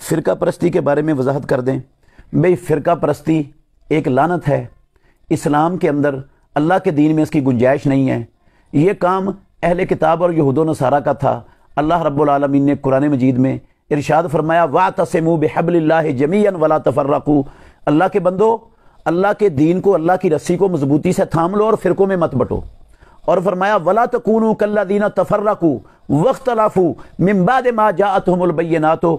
फ़िरका परस्ती के बारे में वजाहत कर दें भाई फ़िरका परस्ती एक लानत है इस्लाम के अंदर अल्लाह के दीन में इसकी गुंजाइश नहीं है ये काम अहल किताब और यहूद नसारा का था अल्लाह रब्लमिन ने कुरान मजीद में इरशाद फरमाया वा तसम बेहबल्ला जमीन वला रखू अल्लाह के बंदो अल्लाह के दीन को अल्लाह की रस्सी को मजबूती से थाम लो और फ़िरकों में मत बटो और फरमाया वला तकून कल्ला दीना तफर्रकू वख्तलाफू मिम्बाद मा तो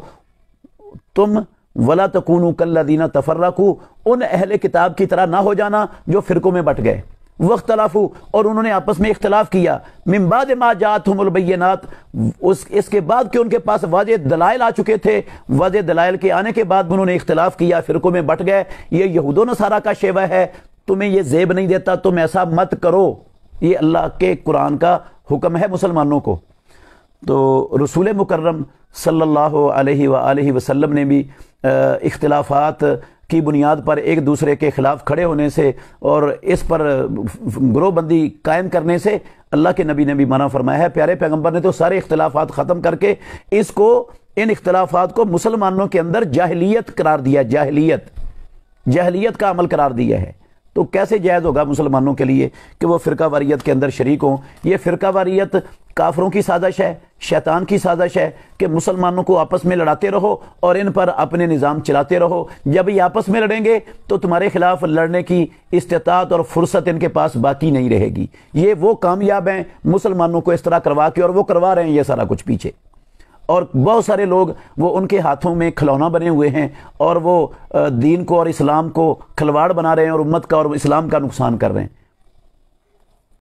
तुम वला तकून कल कल्लादीना तफर्रकू उन अहल किताब की तरह ना हो जाना जो फिरकों में बट गए वख्तलाफू और उन्होंने आपस में इख्तलाफ किया मिम्बाद मा माजात हमलबैनात उस इसके बाद कि उनके पास वाज दलाइल आ चुके थे वाज दलाइल के आने के बाद उन्होंने इख्तलाफ किया फिरकों में बट गए ये यहूदो नसारा का शेवा है तुम्हें ये जेब नहीं देता तुम ऐसा मत करो ये अल्लाह के कुरान का हुक्म है मुसलमानों को तो रसूल मुकर्रम सल्लल्लाहु ने भी इख्तलाफात की बुनियाद पर एक दूसरे के ख़िलाफ़ खड़े होने से और इस पर ग्रोहबंदी कायम करने से अल्लाह के नबी ने भी मना फरमाया है प्यारे पैगंबर ने तो सारे इख्तलाफात ख़त्म करके इसको इन इख्तलाफात को मुसलमानों के अंदर जाहलीत करार दिया जाहलीत जहलीत का अमल करार दिया है तो कैसे जायज़ होगा मुसलमानों के लिए कि वो फ़िरका वारियत के अंदर शरीक हों ये फ़िरका वारियत काफरों की साजिश है शैतान की साजिश है कि मुसलमानों को आपस में लड़ाते रहो और इन पर अपने निज़ाम चलाते रहो जब ये आपस में लड़ेंगे तो तुम्हारे खिलाफ लड़ने की इस्तात और फुर्सत इनके पास बाकी नहीं रहेगी ये वो कामयाब हैं मुसलमानों को इस तरह करवा के और वो करवा रहे हैं ये सारा कुछ पीछे और बहुत सारे लोग वो उनके हाथों में खिलौना बने हुए हैं और वो दीन को और इस्लाम को खिलवाड़ बना रहे हैं और उम्मत का और इस्लाम का नुकसान कर रहे हैं